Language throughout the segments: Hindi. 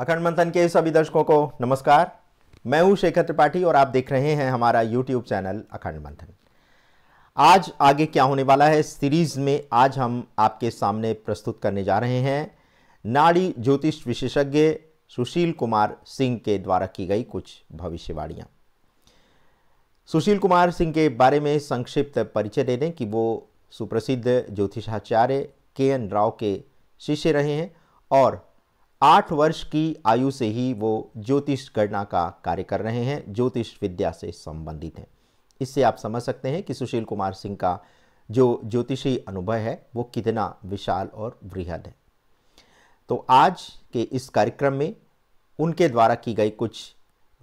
अखंड मंथन के सभी दर्शकों को नमस्कार मैं हूं शेखर त्रिपाठी और आप देख रहे हैं हमारा यूट्यूब चैनल अखंड मंथन आज आगे क्या होने वाला है सीरीज़ में आज हम आपके सामने प्रस्तुत करने जा रहे हैं नाड़ी ज्योतिष विशेषज्ञ सुशील कुमार सिंह के द्वारा की गई कुछ भविष्यवाणियां सुशील कुमार सिंह के बारे में संक्षिप्त परिचय दे दें कि वो सुप्रसिद्ध ज्योतिषाचार्य के एन राव के शिष्य रहे हैं और आठ वर्ष की आयु से ही वो ज्योतिष गणना का कार्य कर रहे हैं ज्योतिष विद्या से संबंधित हैं इससे आप समझ सकते हैं कि सुशील कुमार सिंह का जो ज्योतिषी अनुभव है वो कितना विशाल और वृहद है तो आज के इस कार्यक्रम में उनके द्वारा की गई कुछ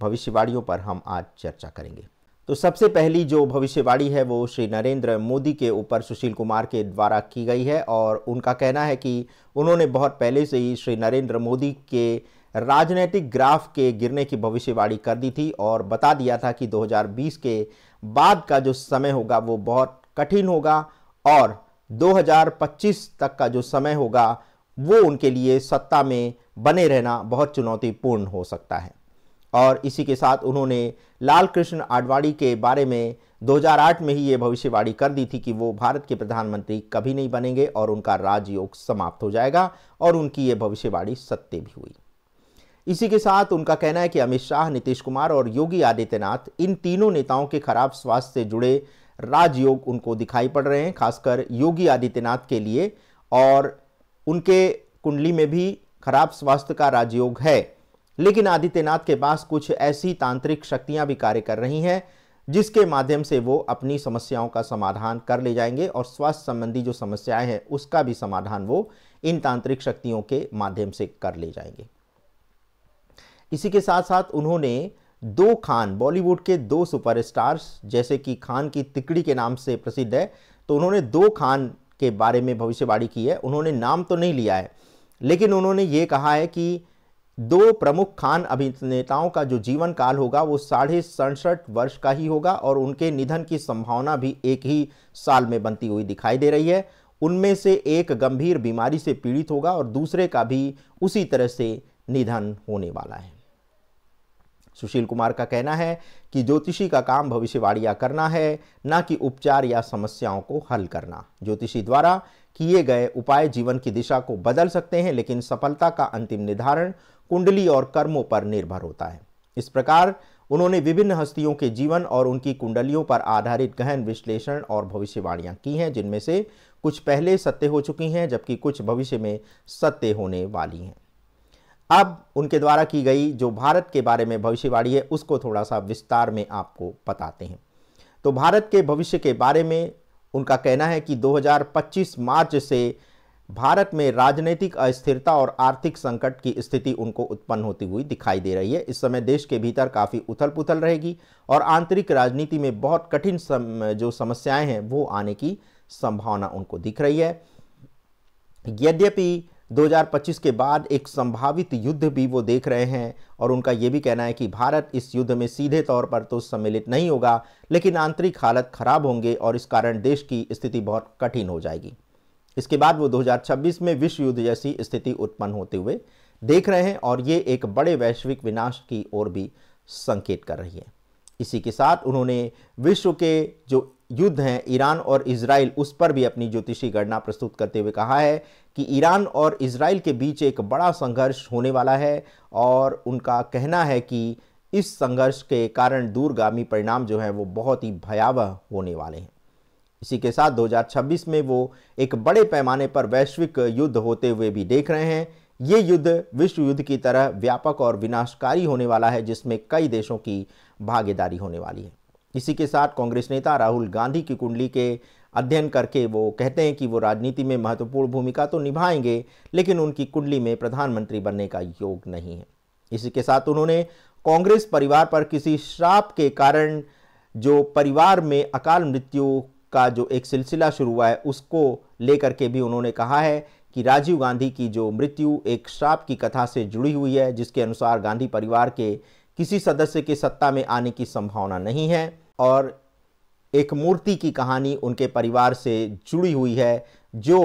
भविष्यवाणियों पर हम आज चर्चा करेंगे तो सबसे पहली जो भविष्यवाणी है वो श्री नरेंद्र मोदी के ऊपर सुशील कुमार के द्वारा की गई है और उनका कहना है कि उन्होंने बहुत पहले से ही श्री नरेंद्र मोदी के राजनीतिक ग्राफ के गिरने की भविष्यवाणी कर दी थी और बता दिया था कि 2020 के बाद का जो समय होगा वो बहुत कठिन होगा और 2025 तक का जो समय होगा वो उनके लिए सत्ता में बने रहना बहुत चुनौतीपूर्ण हो सकता है और इसी के साथ उन्होंने लाल कृष्ण आडवाणी के बारे में 2008 में ही ये भविष्यवाणी कर दी थी कि वो भारत के प्रधानमंत्री कभी नहीं बनेंगे और उनका राजयोग समाप्त हो जाएगा और उनकी ये भविष्यवाणी सत्य भी हुई इसी के साथ उनका कहना है कि अमित शाह नीतीश कुमार और योगी आदित्यनाथ इन तीनों नेताओं के खराब स्वास्थ्य से जुड़े राजयोग उनको दिखाई पड़ रहे हैं खासकर योगी आदित्यनाथ के लिए और उनके कुंडली में भी खराब स्वास्थ्य का राजयोग है लेकिन आदित्यनाथ के पास कुछ ऐसी तांत्रिक शक्तियां भी कार्य कर रही हैं जिसके माध्यम से वो अपनी समस्याओं का समाधान कर ले जाएंगे और स्वास्थ्य संबंधी जो समस्याएं हैं उसका भी समाधान वो इन तांत्रिक शक्तियों के माध्यम से कर ले जाएंगे इसी के साथ साथ उन्होंने दो खान बॉलीवुड के दो सुपरस्टार्स जैसे कि खान की तिकड़ी के नाम से प्रसिद्ध है तो उन्होंने दो खान के बारे में भविष्यवाणी की है उन्होंने नाम तो नहीं लिया है लेकिन उन्होंने ये कहा है कि दो प्रमुख खान अभिनेताओं का जो जीवन काल होगा वो साढ़े सड़सठ वर्ष का ही होगा और उनके निधन की संभावना भी एक ही साल में बनती हुई दिखाई दे रही है उनमें से एक गंभीर बीमारी से पीड़ित होगा और दूसरे का भी उसी तरह से निधन होने वाला है सुशील कुमार का कहना है कि ज्योतिषी का काम भविष्यवाणियाँ करना है ना कि उपचार या समस्याओं को हल करना ज्योतिषी द्वारा किए गए उपाय जीवन की दिशा को बदल सकते हैं लेकिन सफलता का अंतिम निर्धारण कुंडली और कर्मों पर निर्भर होता है इस प्रकार उन्होंने विभिन्न हस्तियों के जीवन और उनकी कुंडलियों पर आधारित गहन विश्लेषण और भविष्यवाणियां की हैं जिनमें से कुछ पहले सत्य हो चुकी हैं जबकि कुछ भविष्य में सत्य होने वाली हैं अब उनके द्वारा की गई जो भारत के बारे में भविष्यवाणी है उसको थोड़ा सा विस्तार में आपको बताते हैं तो भारत के भविष्य के बारे में उनका कहना है कि 2025 मार्च से भारत में राजनीतिक अस्थिरता और आर्थिक संकट की स्थिति उनको उत्पन्न होती हुई दिखाई दे रही है इस समय देश के भीतर काफ़ी उथल पुथल रहेगी और आंतरिक राजनीति में बहुत कठिन सम, जो समस्याएं हैं वो आने की संभावना उनको दिख रही है यद्यपि 2025 के बाद एक संभावित युद्ध भी वो देख रहे हैं और उनका ये भी कहना है कि भारत इस युद्ध में सीधे तौर पर तो सम्मिलित नहीं होगा लेकिन आंतरिक हालत खराब होंगे और इस कारण देश की स्थिति बहुत कठिन हो जाएगी इसके बाद वो 2026 में विश्व युद्ध जैसी स्थिति उत्पन्न होते हुए देख रहे हैं और ये एक बड़े वैश्विक विनाश की ओर भी संकेत कर रही है इसी के साथ उन्होंने विश्व के जो युद्ध हैं ईरान और इसराइल उस पर भी अपनी ज्योतिषी गणना प्रस्तुत करते हुए कहा है कि ईरान और इसराइल के बीच एक बड़ा संघर्ष होने वाला है और उनका कहना है कि इस संघर्ष के कारण दूरगामी परिणाम जो है वो बहुत ही भयावह होने वाले हैं इसी के साथ 2026 में वो एक बड़े पैमाने पर वैश्विक युद्ध होते हुए भी देख रहे हैं ये युद्ध विश्व युद्ध की तरह व्यापक और विनाशकारी होने वाला है जिसमें कई देशों की भागीदारी होने वाली है इसी के साथ कांग्रेस नेता राहुल गांधी की कुंडली के अध्ययन करके वो कहते हैं कि वो राजनीति में महत्वपूर्ण भूमिका तो निभाएंगे लेकिन उनकी कुंडली में प्रधानमंत्री बनने का योग नहीं है इसी के साथ उन्होंने कांग्रेस परिवार पर किसी श्राप के कारण जो परिवार में अकाल मृत्यु का जो एक सिलसिला शुरू हुआ है उसको लेकर के भी उन्होंने कहा है कि राजीव गांधी की जो मृत्यु एक श्राप की कथा से जुड़ी हुई है जिसके अनुसार गांधी परिवार के किसी सदस्य के सत्ता में आने की संभावना नहीं है और एक मूर्ति की कहानी उनके परिवार से जुड़ी हुई है जो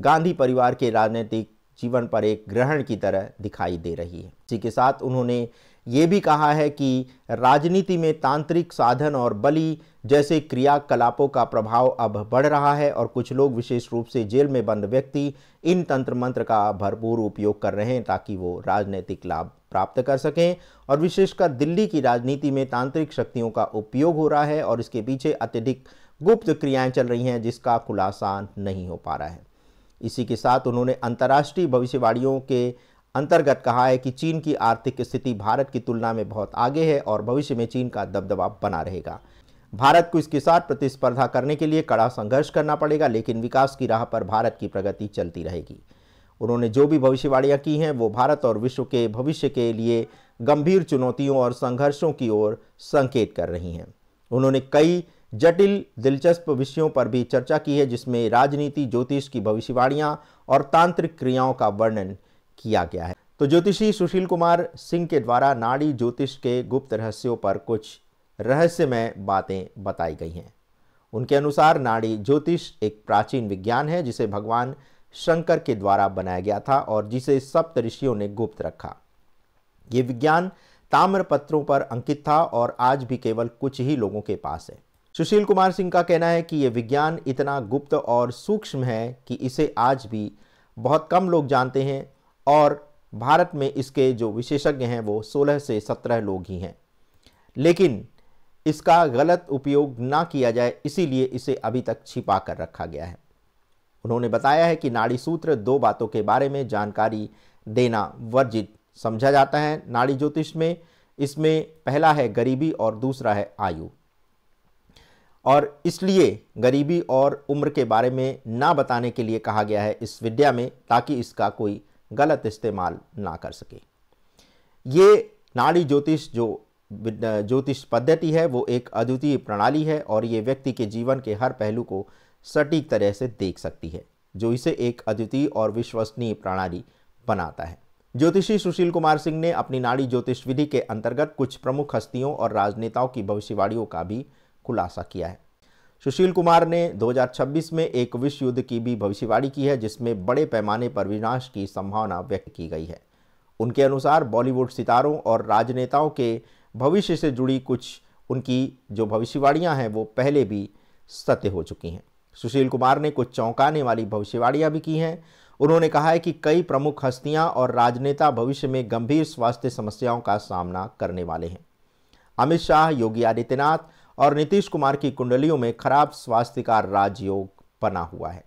गांधी परिवार के राजनीतिक जीवन पर एक ग्रहण की तरह दिखाई दे रही है इसी के साथ उन्होंने ये भी कहा है कि राजनीति में तांत्रिक साधन और बलि जैसे क्रियाकलापों का प्रभाव अब बढ़ रहा है और कुछ लोग विशेष रूप से जेल में बंद व्यक्ति इन तंत्र मंत्र का भरपूर उपयोग कर रहे हैं ताकि वो राजनीतिक लाभ प्राप्त कर सकें और विशेषकर दिल्ली की राजनीति में तांत्रिक शक्तियों का उपयोग हो रहा है और इसके पीछे अत्यधिक गुप्त क्रियाएं चल रही हैं जिसका खुलासा नहीं हो पा रहा है इसी के साथ उन्होंने अंतर्राष्ट्रीय भविष्यवाणियों के अंतर्गत कहा है कि चीन की आर्थिक स्थिति भारत की तुलना में बहुत आगे है और भविष्य में चीन का दबदबा बना रहेगा भारत को इसके साथ प्रतिस्पर्धा करने के लिए कड़ा संघर्ष करना पड़ेगा लेकिन विकास की राह पर भारत की प्रगति चलती रहेगी उन्होंने जो भी भविष्यवाणियाँ की हैं वो भारत और विश्व के भविष्य के लिए गंभीर चुनौतियों और संघर्षों की ओर संकेत कर रही हैं उन्होंने कई जटिल दिलचस्प विषयों पर भी चर्चा की है जिसमें राजनीति ज्योतिष की भविष्यवाणियां और तांत्रिक क्रियाओं का वर्णन किया गया है तो ज्योतिषी सुशील कुमार सिंह के द्वारा नाड़ी ज्योतिष के गुप्त रहस्यों पर कुछ रहस्यमय बातें बताई गई हैं उनके अनुसार नाड़ी ज्योतिष एक प्राचीन विज्ञान है जिसे भगवान शंकर के द्वारा बनाया गया था और जिसे सप्त ऋषियों ने गुप्त रखा ये विज्ञान ताम्र पत्रों पर अंकित था और आज भी केवल कुछ ही लोगों के पास है सुशील कुमार सिंह का कहना है कि ये विज्ञान इतना गुप्त और सूक्ष्म है कि इसे आज भी बहुत कम लोग जानते हैं और भारत में इसके जो विशेषज्ञ हैं वो 16 से 17 लोग ही हैं लेकिन इसका गलत उपयोग ना किया जाए इसीलिए इसे अभी तक छिपा कर रखा गया है उन्होंने बताया है कि नाड़ी सूत्र दो बातों के बारे में जानकारी देना वर्जित समझा जाता है नाड़ी ज्योतिष में इसमें पहला है गरीबी और दूसरा है आयु और इसलिए गरीबी और उम्र के बारे में ना बताने के लिए कहा गया है इस विद्या में ताकि इसका कोई गलत इस्तेमाल ना कर सके ये नाड़ी ज्योतिष जो ज्योतिष पद्धति है वो एक अद्वितीय प्रणाली है और ये व्यक्ति के जीवन के हर पहलू को सटीक तरह से देख सकती है जो इसे एक अद्वितीय और विश्वसनीय प्रणाली बनाता है ज्योतिषी सुशील कुमार सिंह ने अपनी नाड़ी ज्योतिष विधि के अंतर्गत कुछ प्रमुख हस्तियों और राजनेताओं की भविष्यवाणियों का भी खुलासा किया है सुशील कुमार ने 2026 में एक विश्व युद्ध की भी भविष्यवाणी की है जिसमें बड़े पैमाने पर विनाश की संभावना व्यक्त की गई है उनके अनुसार बॉलीवुड सितारों और राजनेताओं के भविष्य से जुड़ी कुछ उनकी जो भविष्यवाणियां हैं वो पहले भी सत्य हो चुकी हैं सुशील कुमार ने कुछ चौंकाने वाली भविष्यवाणियाँ भी की हैं उन्होंने कहा है कि कई प्रमुख हस्तियां और राजनेता भविष्य में गंभीर स्वास्थ्य समस्याओं का सामना करने वाले हैं अमित शाह योगी आदित्यनाथ और नीतीश कुमार की कुंडलियों में खराब स्वास्थ्य का राजयोग बना हुआ है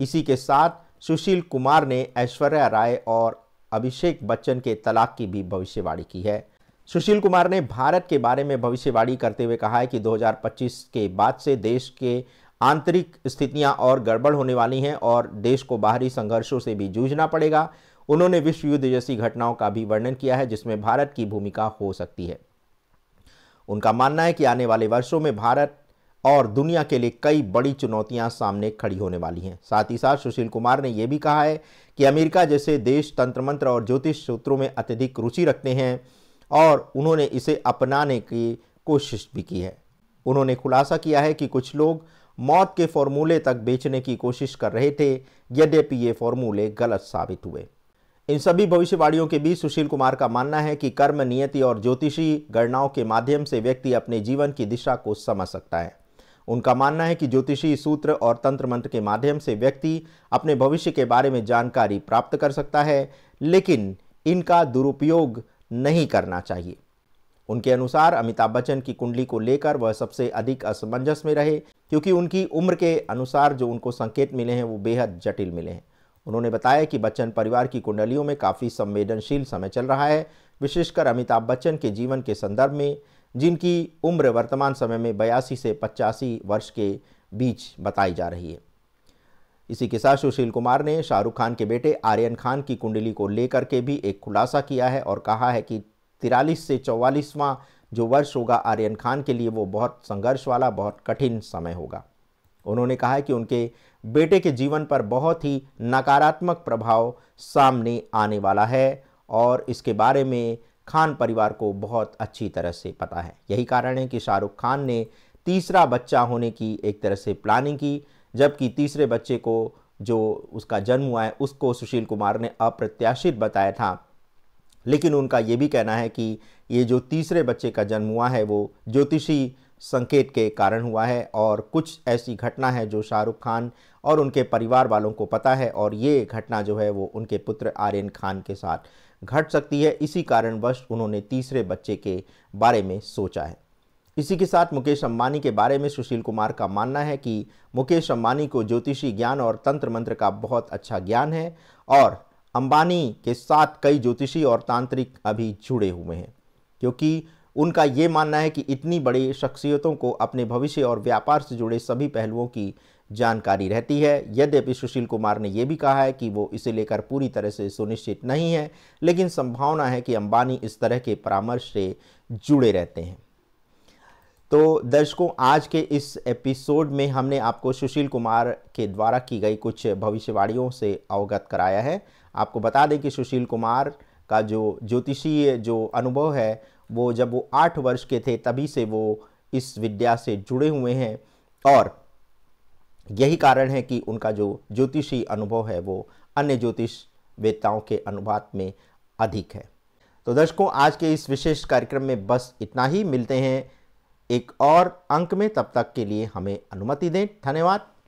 इसी के साथ सुशील कुमार ने ऐश्वर्या राय और अभिषेक बच्चन के तलाक की भी भविष्यवाणी की है सुशील कुमार ने भारत के बारे में भविष्यवाणी करते हुए कहा है कि 2025 के बाद से देश के आंतरिक स्थितियां और गड़बड़ होने वाली हैं और देश को बाहरी संघर्षों से भी जूझना पड़ेगा उन्होंने विश्व युद्ध जैसी घटनाओं का भी वर्णन किया है जिसमें भारत की भूमिका हो सकती है उनका मानना है कि आने वाले वर्षों में भारत और दुनिया के लिए कई बड़ी चुनौतियां सामने खड़ी होने वाली हैं साथ ही साथ सुशील कुमार ने यह भी कहा है कि अमेरिका जैसे देश तंत्र मंत्र और ज्योतिष सूत्रों में अत्यधिक रुचि रखते हैं और उन्होंने इसे अपनाने की कोशिश भी की है उन्होंने खुलासा किया है कि कुछ लोग मौत के फॉर्मूले तक बेचने की कोशिश कर रहे थे यद्यपि ये फॉर्मूले गलत साबित हुए इन सभी भविष्यवाणियों के बीच सुशील कुमार का मानना है कि कर्म नियति और ज्योतिषी गणनाओं के माध्यम से व्यक्ति अपने जीवन की दिशा को समझ सकता है उनका मानना है कि ज्योतिषी सूत्र और तंत्र मंत्र के माध्यम से व्यक्ति अपने भविष्य के बारे में जानकारी प्राप्त कर सकता है लेकिन इनका दुरुपयोग नहीं करना चाहिए उनके अनुसार अमिताभ बच्चन की कुंडली को लेकर वह सबसे अधिक असमंजस में रहे क्योंकि उनकी उम्र के अनुसार जो उनको संकेत मिले हैं वो बेहद जटिल मिले हैं उन्होंने बताया कि बच्चन परिवार की कुंडलियों में काफ़ी संवेदनशील समय चल रहा है विशेषकर अमिताभ बच्चन के जीवन के संदर्भ में जिनकी उम्र वर्तमान समय में बयासी से पचासी वर्ष के बीच बताई जा रही है इसी के साथ सुशील कुमार ने शाहरुख खान के बेटे आर्यन खान की कुंडली को लेकर के भी एक खुलासा किया है और कहा है कि तिरालीस से चौवालीसवां जो वर्ष होगा आर्यन खान के लिए वो बहुत संघर्ष वाला बहुत कठिन समय होगा उन्होंने कहा है कि उनके बेटे के जीवन पर बहुत ही नकारात्मक प्रभाव सामने आने वाला है और इसके बारे में खान परिवार को बहुत अच्छी तरह से पता है यही कारण है कि शाहरुख खान ने तीसरा बच्चा होने की एक तरह से प्लानिंग की जबकि तीसरे बच्चे को जो उसका जन्म हुआ है उसको सुशील कुमार ने अप्रत्याशित बताया था लेकिन उनका ये भी कहना है कि ये जो तीसरे बच्चे का जन्म हुआ है वो ज्योतिषी संकेत के कारण हुआ है और कुछ ऐसी घटना है जो शाहरुख खान और उनके परिवार वालों को पता है और ये घटना जो है वो उनके पुत्र आर्यन खान के साथ घट सकती है इसी कारणवश उन्होंने तीसरे बच्चे के बारे में सोचा है इसी के साथ मुकेश अम्बानी के बारे में सुशील कुमार का मानना है कि मुकेश अम्बानी को ज्योतिषी ज्ञान और तंत्र मंत्र का बहुत अच्छा ज्ञान है और अंबानी के साथ कई ज्योतिषी और तांत्रिक अभी जुड़े हुए हैं क्योंकि उनका ये मानना है कि इतनी बड़ी शख्सियतों को अपने भविष्य और व्यापार से जुड़े सभी पहलुओं की जानकारी रहती है यद्यपि सुशील कुमार ने यह भी कहा है कि वो इसे लेकर पूरी तरह से सुनिश्चित नहीं है लेकिन संभावना है कि अंबानी इस तरह के परामर्श से जुड़े रहते हैं तो दर्शकों आज के इस एपिसोड में हमने आपको सुशील कुमार के द्वारा की गई कुछ भविष्यवाणियों से अवगत कराया है आपको बता दें कि सुशील कुमार का जो ज्योतिषीय जो अनुभव है वो जब वो आठ वर्ष के थे तभी से वो इस विद्या से जुड़े हुए हैं और यही कारण है कि उनका जो ज्योतिषी अनुभव है वो अन्य ज्योतिष वेताओं के अनुपात में अधिक है तो दर्शकों आज के इस विशेष कार्यक्रम में बस इतना ही मिलते हैं एक और अंक में तब तक के लिए हमें अनुमति दें धन्यवाद